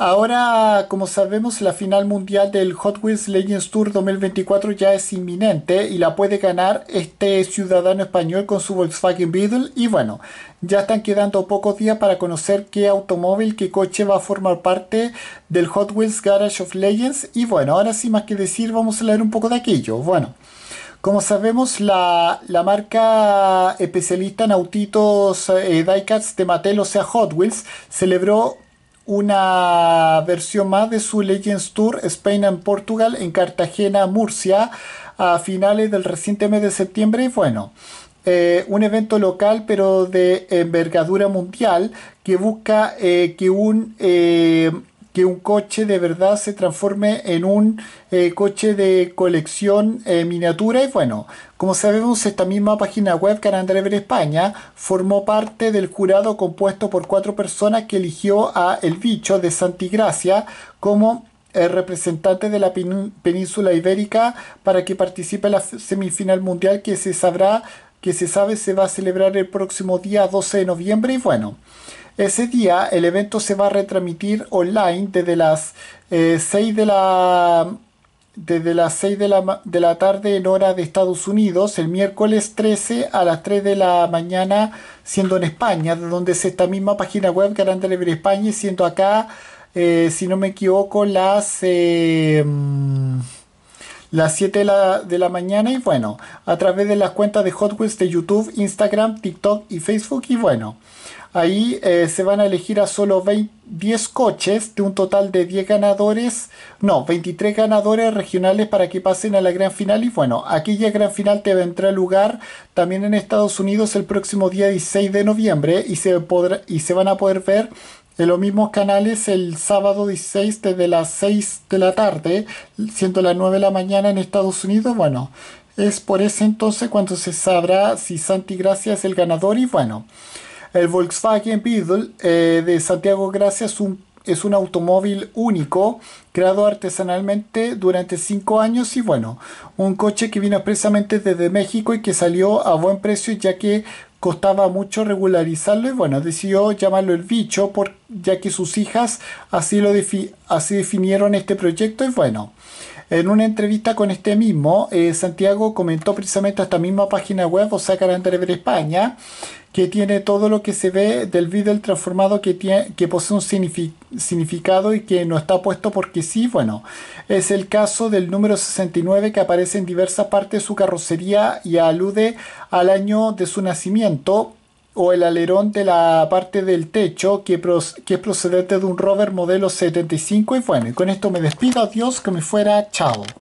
Ahora, como sabemos, la final mundial del Hot Wheels Legends Tour 2024 ya es inminente y la puede ganar este ciudadano español con su Volkswagen Beetle. Y bueno, ya están quedando pocos días para conocer qué automóvil, qué coche va a formar parte del Hot Wheels Garage of Legends. Y bueno, ahora sin más que decir, vamos a leer un poco de aquello. Bueno. Como sabemos, la, marca especialista en autitos eh, diecast de Mattel, o sea Hot Wheels, celebró una versión más de su Legends Tour Spain and Portugal en Cartagena, Murcia, a finales del reciente mes de septiembre. Y bueno, eh, un evento local pero de envergadura mundial que busca eh, que un eh, que un coche de verdad se transforme en un eh, coche de colección eh, miniatura. Y bueno, como sabemos, esta misma página web, Canal Ver España, formó parte del jurado compuesto por cuatro personas que eligió a El Bicho de Santigracia como eh, representante de la península ibérica para que participe en la semifinal mundial que se sabrá que se sabe se va a celebrar el próximo día 12 de noviembre y bueno ese día el evento se va a retransmitir online desde las 6 eh, de la desde las 6 de la, tarde en hora de Estados Unidos, el miércoles 13 a las 3 de la mañana, siendo en España, donde es esta misma página web que harán televisión España, y siendo acá, eh, si no me equivoco, las, eh, mm, las 7 de la, de la mañana, y bueno, a través de las cuentas de Hot Wheels de YouTube, Instagram, TikTok y Facebook, y bueno. Ahí eh, se van a elegir a solo 10 coches de un total de 10 ganadores, no, 23 ganadores regionales para que pasen a la gran final. Y bueno, aquella gran final te vendrá lugar también en Estados Unidos el próximo día 16 de noviembre y se, podrá, y se van a poder ver en los mismos canales el sábado 16 desde las 6 de la tarde, siendo las 9 de la mañana en Estados Unidos. Bueno, es por ese entonces cuando se sabrá si Santi Gracia es el ganador y bueno. El Volkswagen Beetle eh, de Santiago Gracia es un, automóvil único creado artesanalmente durante cinco años y bueno, un coche que vino precisamente desde México y que salió a buen precio ya que costaba mucho regularizarlo y bueno, decidió llamarlo el bicho por, ya que sus hijas así, lo así definieron este proyecto y bueno. En una entrevista con este mismo, eh, Santiago comentó precisamente esta misma página web, o sea, de España, que tiene todo lo que se ve del video transformado que, que posee un significado y que no está puesto porque sí, bueno, es el caso del número 69 que aparece en diversas partes de su carrocería y alude al año de su nacimiento, o el alerón de la parte del techo que, es procedente de un rover modelo 75 y bueno, y con esto me despido, adiós, que me fuera, chao.